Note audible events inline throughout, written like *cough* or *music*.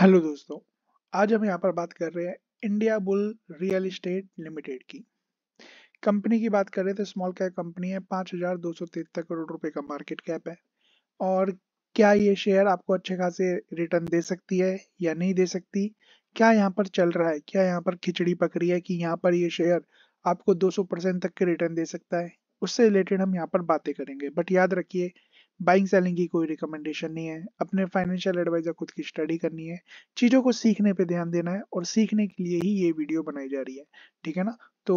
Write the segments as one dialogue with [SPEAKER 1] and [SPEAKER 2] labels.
[SPEAKER 1] hello दोस्तों आज हम यहाँ पर बात कर रहे हैं India bull real estate limited की कंपनी की बात कर रहे थे स्मॉल कैप कंपनी है पाँच हजार दो सौ तिहत्तर करोड़ रुपए का मार्केट कैप है और क्या ये शेयर आपको अच्छे खासे रिटर्न दे सकती है या नहीं दे सकती क्या यहाँ पर चल रहा है क्या यहाँ पर खिचड़ी पकड़ी है कि यहाँ पर ये शेयर आपको 200 परसेंट तक के रिटर्न दे सकता है उससे रिलेटेड हम यहाँ पर बातें करेंगे बट याद रखिए बाइंग सेलिंग की कोई रिकमेंडेशन नहीं है अपने फाइनेंशियल एडवाइजर खुद की स्टडी करनी है चीज़ों को सीखने पे ध्यान देना है और सीखने के लिए ही ये वीडियो बनाई जा रही है ठीक है ना तो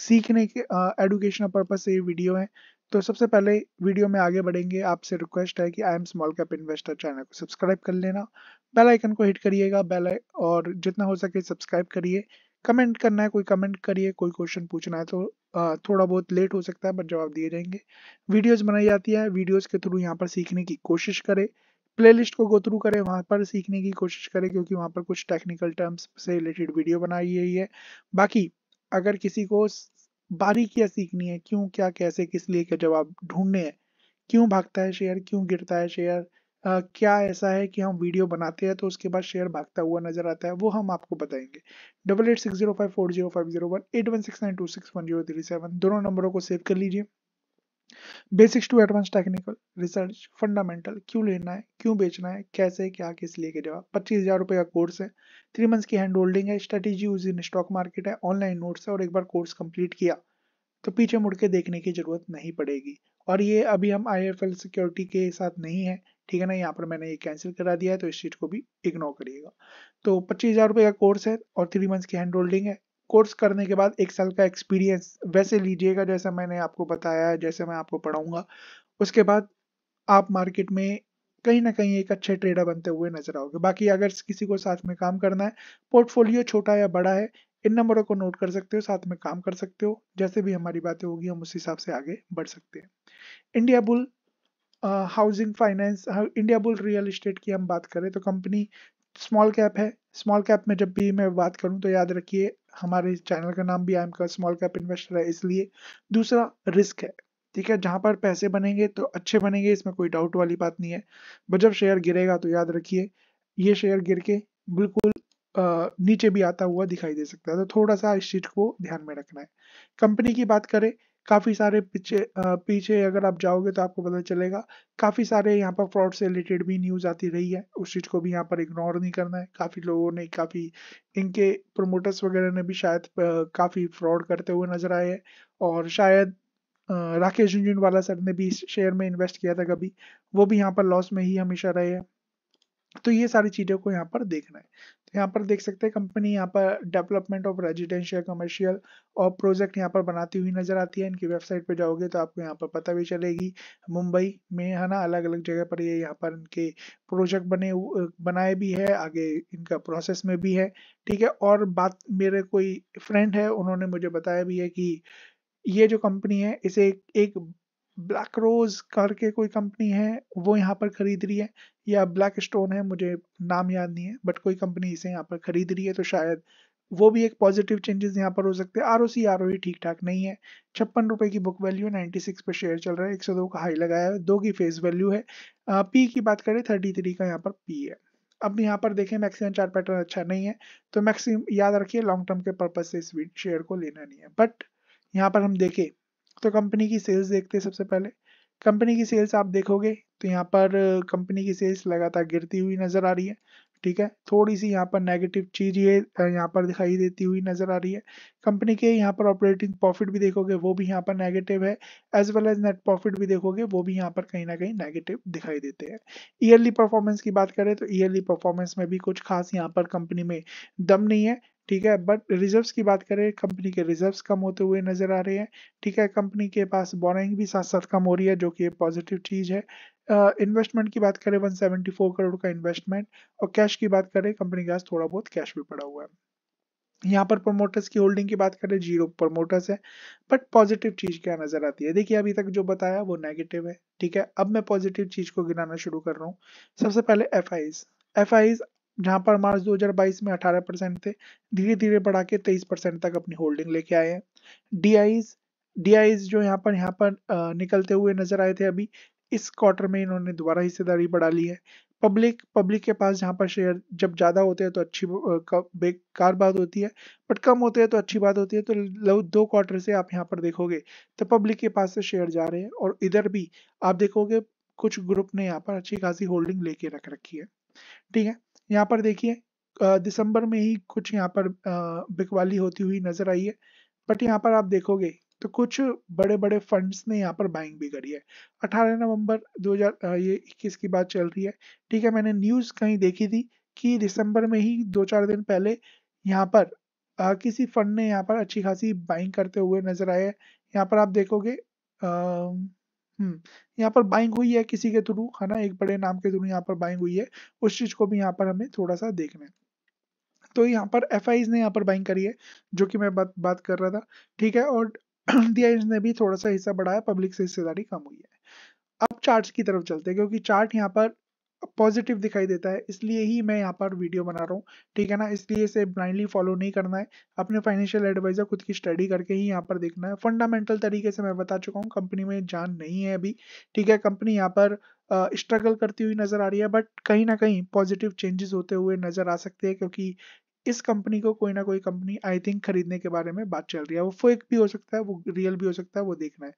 [SPEAKER 1] सीखने के एडुकेशनल पर्पज से ये वीडियो है तो सबसे पहले वीडियो में आगे बढ़ेंगे आपसे रिक्वेस्ट है कि I am small cap investor channel को सब्सक्राइब कर लेना बेल आइकन को हिट करिएगा बेल और जितना हो सके सब्सक्राइब करिए कमेंट करना है कोई कमेंट करिए कोई क्वेश्चन पूछना है तो आ, थोड़ा बहुत लेट हो सकता है बट जवाब दिए जाएंगे वीडियोस बनाई जाती है वीडियोस के थ्रू यहाँ पर सीखने की कोशिश करें प्लेलिस्ट को गो थ्रू करें वहाँ पर सीखने की कोशिश करें क्योंकि वहाँ पर कुछ टेक्निकल टर्म्स से रिलेटेड वीडियो बनाई गई है बाकी अगर किसी को बारीकियाँ सीखनी है क्यों क्या कैसे किस लिए के जवाब ढूंढने हैं क्यों भागता है शेयर क्यों गिरता है शेयर आ, क्या ऐसा है कि हम वीडियो बनाते हैं तो उसके बाद शेयर भागता हुआ नजर आता है वो हम आपको बताएंगे double eight six zero five four zero five zero one eight one six nine two six one zero three seven दोनों नंबरों को सेव कर लीजिए basics to advance technical research fundamental क्यों लेना है क्यों बेचना है कैसे क्या किस लिए के जवाब पच्चीस हजार रुपये का कोर्स है थ्री मंथ्स की हैंड होल्डिंग है strategy use in stock market है ऑनलाइन नोट्स है और एक बार कोर्स कंप्लीट किया तो पीछे मुड़ के देखने की जरूरत नहीं पड़ेगी और ये अभी हम आई सिक्योरिटी के साथ नहीं है ठीक है ना यहाँ पर मैंने ये कैंसिल करा दिया है तो इस चीज को भी इग्नोर करिएगा तो पच्चीस हजार रुपये का कोर्स है और थ्री मंथ्स की हैंड होल्डिंग है कोर्स करने के बाद एक साल का एक्सपीरियंस वैसे लीजिएगा जैसा मैंने आपको बताया है जैसे मैं आपको पढ़ाऊंगा उसके बाद आप मार्केट में कहीं ना कहीं एक अच्छे ट्रेडर बनते हुए नजर आओगे बाकी अगर किसी को साथ में काम करना है पोर्टफोलियो छोटा या बड़ा है इन नंबरों को नोट कर सकते हो साथ में काम कर सकते हो जैसे भी हमारी बातें होगी हम उस हिसाब से आगे बढ़ सकते हैं India bull housing finance India bull real estate की हम बात करें तो कंपनी स्मॉल कैप है स्मॉल कैप में जब भी मैं बात करूं तो याद रखिए हमारे चैनल का नाम भी आई एम का स्मॉल कैप इन्वेस्टर है इसलिए दूसरा रिस्क है ठीक है जहां पर पैसे बनेंगे तो अच्छे बनेंगे इसमें कोई डाउट वाली बात नहीं है बट जब शेयर गिरेगा तो याद रखिए ये शेयर गिर के बिल्कुल uh, नीचे भी आता हुआ दिखाई दे सकता है तो थोड़ा सा इस चीज को ध्यान में रखना है कंपनी की बात करें काफ़ी सारे पीछे पीछे अगर आप जाओगे तो आपको पता चलेगा काफ़ी सारे यहाँ पर फ्रॉड से रिलेटेड भी न्यूज़ आती रही है उस चीज़ को भी यहाँ पर इग्नोर नहीं करना है काफ़ी लोगों ने काफ़ी इनके प्रमोटर्स वगैरह ने भी शायद काफ़ी फ्रॉड करते हुए नजर आए हैं और शायद राकेश झुंझुनवाला सर ने भी इस शेयर में इन्वेस्ट किया था कभी वो भी यहाँ पर लॉस में ही हमेशा रहे हैं तो ये सारी चीज़ों को यहाँ पर देखना है तो यहाँ पर देख सकते हैं कंपनी यहाँ पर डेवलपमेंट ऑफ रेजिडेंशियल कमर्शियल और प्रोजेक्ट यहाँ पर बनाती हुई नजर आती है इनकी वेबसाइट पे जाओगे तो आपको यहाँ पर पता भी चलेगी मुंबई में है ना अलग अलग जगह पर ये यहाँ पर इनके प्रोजेक्ट बने बनाए भी है आगे इनका प्रोसेस में भी है ठीक है और बात मेरे कोई फ्रेंड है उन्होंने मुझे बताया भी है कि ये जो कंपनी है इसे एक, एक ब्लैक रोज करके कोई कंपनी है वो यहाँ पर खरीद रही है या ब्लैक स्टोन है मुझे नाम याद नहीं है बट कोई कंपनी इसे यहाँ पर खरीद रही है तो शायद वो भी एक पॉजिटिव चेंजेस यहाँ पर हो सकते हैं R O C R O e ठीक ठाक नहीं है छप्पन रुपए की बुक वैल्यू है नाइन्टी सिक्स पर शेयर चल रहा है एक सौ दो का हाई लगाया है दो की फेस वैल्यू है पी की बात करें थर्टी थ्री का यहाँ पर पी है अब यहाँ पर देखें मैक्सिमम चार पैटर्न अच्छा नहीं है तो मैक्सिमम याद रखिए लॉन्ग टर्म के पर्पज से इस शेयर को लेना नहीं है बट यहाँ पर हम देखें तो कंपनी की सेल्स देखते हैं सबसे पहले कंपनी की सेल्स आप देखोगे तो यहाँ पर कंपनी uh, की सेल्स लगातार गिरती हुई नज़र आ रही है ठीक है थोड़ी सी यहाँ पर नेगेटिव चीज ये uh, यहाँ पर दिखाई देती हुई नजर आ रही है कंपनी के यहाँ पर ऑपरेटिंग प्रॉफिट भी देखोगे वो भी यहाँ पर नेगेटिव है as well as net profit भी देखोगे वो भी यहाँ पर कहीं ना कहीं नेगेटिव दिखाई देते हैं ईयरली परफॉर्मेंस की बात करें तो ईयरली परफॉर्मेंस में भी कुछ खास यहाँ पर कंपनी में दम नहीं है ठीक है बट रिजर्व्स की बात करें कंपनी के रिजर्व्स कम होते हुए नजर आ रहे हैं ठीक है कंपनी के पास बोरिंग भी साथ साथ कम हो रही है जो कि पॉजिटिव चीज है इन्वेस्टमेंट uh, की बात करें 174 करोड़ का इन्वेस्टमेंट और कैश की बात करें कंपनी के पास थोड़ा बहुत कैश भी पड़ा हुआ है यहाँ पर प्रमोटर्स की होल्डिंग की बात करें जीरो प्रमोटर्स है बट पॉजिटिव चीज क्या नजर आती है देखिए अभी तक जो बताया वो नेगेटिव है ठीक है अब मैं पॉजिटिव चीज को गिनाना शुरू कर रहा हूँ सबसे पहले एफ आईज एफ आईज जहां पर मार्च 2022 में 18 परसेंट थे धीरे धीरे बढ़ा के तेईस परसेंट तक अपनी होल्डिंग लेके आए हैं डी आई जो यहाँ पर यहाँ पर निकलते हुए नजर आए थे अभी इस क्वार्टर में इन्होंने दोबारा हिस्सेदारी बढ़ा ली है पब्लिक पब्लिक के पास जहाँ पर शेयर जब ज़्यादा होते हैं तो अच्छी बेकार बात होती है बट कम होते हैं तो अच्छी बात होती है तो दो क्वार्टर से आप यहाँ पर देखोगे तो पब्लिक के पास से शेयर जा रहे हैं और इधर भी आप देखोगे कुछ ग्रुप ने यहाँ पर अच्छी खासी होल्डिंग लेके रख रखी है ठीक है यहाँ पर देखिए दिसंबर में ही कुछ यहाँ पर बिकवाली होती हुई नजर आई है बट यहाँ पर आप देखोगे तो कुछ बड़े बड़े फंड्स ने यहाँ पर बाइंग भी करी है 18 नवंबर 2021 ये इक्कीस की बात चल रही है ठीक है मैंने न्यूज कहीं देखी थी कि दिसंबर में ही दो चार दिन पहले यहाँ पर आ, किसी फंड ने यहाँ पर अच्छी खासी बाइंग करते हुए नजर आए यहाँ पर आप देखोगे आ, हम्म, यहाँ पर बाइंग हुई है किसी के थ्रू है ना एक बड़े नाम के थ्रू यहाँ पर बाइंग हुई है उस चीज को भी यहाँ पर हमें थोड़ा सा देखना है तो यहाँ पर एफ ने यहाँ पर बाइंग करी है जो कि मैं बात बात कर रहा था ठीक है और डी *clears throat* ने भी थोड़ा सा हिस्सा बढ़ाया पब्लिक से हिस्सेदारी कम हुई है अब चार्ट की तरफ चलते हैं क्योंकि चार्ट यहाँ पर पॉजिटिव दिखाई देता है इसलिए ही मैं यहाँ पर वीडियो बना रहा हूँ ठीक है ना इसलिए इसे ब्लाइंडली फॉलो नहीं करना है अपने फाइनेंशियल एडवाइजर खुद की स्टडी करके ही यहाँ पर देखना है फंडामेंटल तरीके से मैं बता चुका हूँ कंपनी में जान नहीं है अभी ठीक है कंपनी यहाँ पर स्ट्रगल करती हुई नजर आ रही है बट कहीं ना कहीं पॉजिटिव चेंजेस होते हुए नजर आ सकते हैं क्योंकि इस कंपनी को कोई ना कोई कंपनी आई थिंक खरीदने के बारे में बात चल रही है वो फेक भी हो सकता है वो रियल भी हो सकता है वो देखना है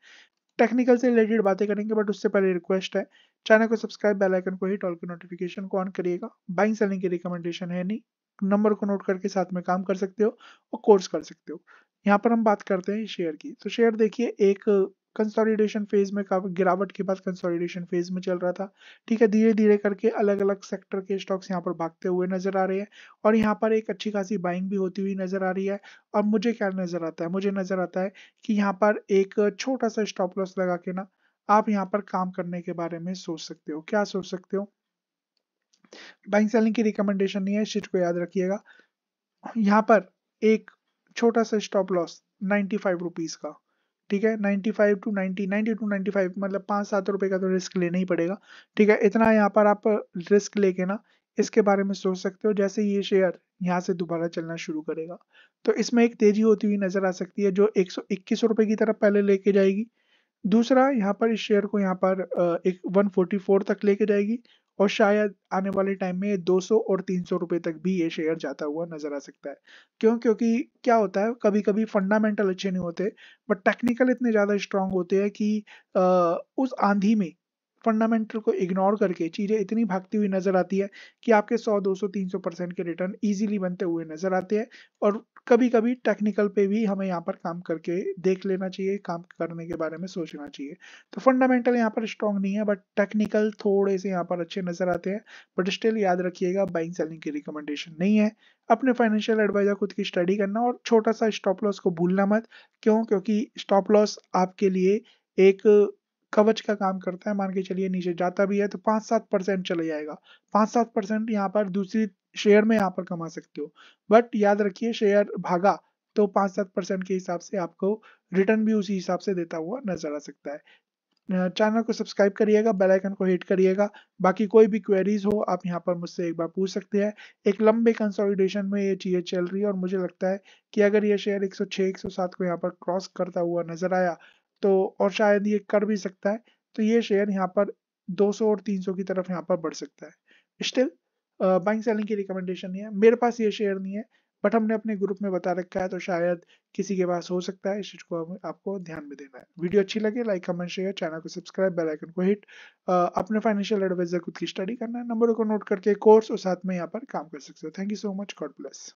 [SPEAKER 1] टेक्निकल से रिलेटेड बातें करेंगे बट उससे पहले रिक्वेस्ट है चैनल को सब्सक्राइब बेल आइकन को हिट ऑल के नोटिफिकेशन को ऑन करिएगा बाइंग सेलिंग की रिकमेंडेशन है नहीं नंबर को नोट करके साथ में काम कर सकते हो और कोर्स कर सकते हो यहाँ पर हम बात करते हैं शेयर की तो शेयर देखिए एक कंसोलिडेशन फेज में काफी गिरावट के बाद कंसोलिडेशन फेज में चल रहा था ठीक है धीरे धीरे करके अलग अलग सेक्टर के स्टॉक्स यहाँ पर भागते हुए नजर आ रहे हैं और यहाँ पर एक अच्छी खासी बाइंग भी होती हुई नजर आ रही है और मुझे क्या नजर आता है मुझे नजर आता है कि यहाँ पर एक छोटा सा स्टॉप लॉस लगा के ना आप यहाँ पर काम करने के बारे में सोच सकते हो क्या सोच सकते हो बाइंग सेलिंग की रिकमेंडेशन नहीं है इस को याद रखिएगा यहाँ पर एक छोटा सा stop loss ninety five rupees का ठीक है 95 टू 90 90 टू 95 मतलब पाँच सात रुपए का तो रिस्क लेना ही पड़ेगा ठीक है इतना यहाँ पर आप रिस्क लेके ना इसके बारे में सोच सकते हो जैसे ये शेयर यहाँ से दोबारा चलना शुरू करेगा तो इसमें एक तेजी होती हुई नजर आ सकती है जो एक सौ की तरफ पहले लेके जाएगी दूसरा यहाँ पर इस शेयर को यहाँ पर एक 144 तक लेके जाएगी और शायद आने वाले टाइम में 200 और 300 रुपए तक भी ये शेयर जाता हुआ नजर आ सकता है क्यों क्योंकि क्या होता है कभी कभी फंडामेंटल अच्छे नहीं होते बट टेक्निकल इतने ज़्यादा स्ट्रांग होते हैं कि आ, उस आंधी में फंडामेंटल को इग्नोर करके चीज़ें इतनी भागती हुई नज़र आती है कि आपके 100, 200, 300 परसेंट के रिटर्न इजीली बनते हुए नज़र आते हैं और कभी कभी टेक्निकल पे भी हमें यहाँ पर काम करके देख लेना चाहिए काम करने के बारे में सोचना चाहिए तो फंडामेंटल यहाँ पर स्ट्रॉन्ग नहीं है बट टेक्निकल थोड़े से यहाँ पर अच्छे नज़र आते हैं बट स्टिल याद रखिएगा बाइंग सेलिंग की रिकमेंडेशन नहीं है अपने फाइनेंशियल एडवाइजर खुद की स्टडी करना और छोटा सा स्टॉप लॉस को भूलना मत क्यों क्योंकि स्टॉप लॉस आपके लिए एक कवच का काम करता है मान के चलिए नीचे जाता भी है तो पांच सात परसेंट चले जाएगा पांच सात परसेंट यहाँ पर दूसरी शेयर में यहाँ पर कमा सकते हो बट याद रखिए शेयर भागा तो पांच सात परसेंट के हिसाब से आपको रिटर्न भी उसी हिसाब से देता हुआ नजर आ सकता है चैनल को सब्सक्राइब करिएगा बेल आइकन को हिट करिएगा बाकी कोई भी क्वेरीज हो आप यहाँ पर मुझसे एक बार पूछ सकते हैं एक लंबे कंसोलिडेशन में ये चीज़ें चल रही है और मुझे लगता है कि अगर ये शेयर 106 107 को यहाँ पर क्रॉस करता हुआ नजर आया तो और शायद ये कर भी सकता है तो ये शेयर यहाँ पर 200 और 300 की तरफ यहाँ पर बढ़ सकता है स्टिल बाइंग सेलिंग की रिकमेंडेशन नहीं है मेरे पास ये शेयर नहीं है बट हमने अपने ग्रुप में बता रखा है तो शायद किसी के पास हो सकता है इस चीज को आपको ध्यान में देना है वीडियो अच्छी लगे लाइक कमेंट शेयर चैनल को सब्सक्राइब बेल आइकन को हिट अपने फाइनेंशियल एडवाइजर खुद की स्टडी करना है नंबरों को नोट करके कोर्स और साथ में यहाँ पर काम कर सकते हो thank you so much God bless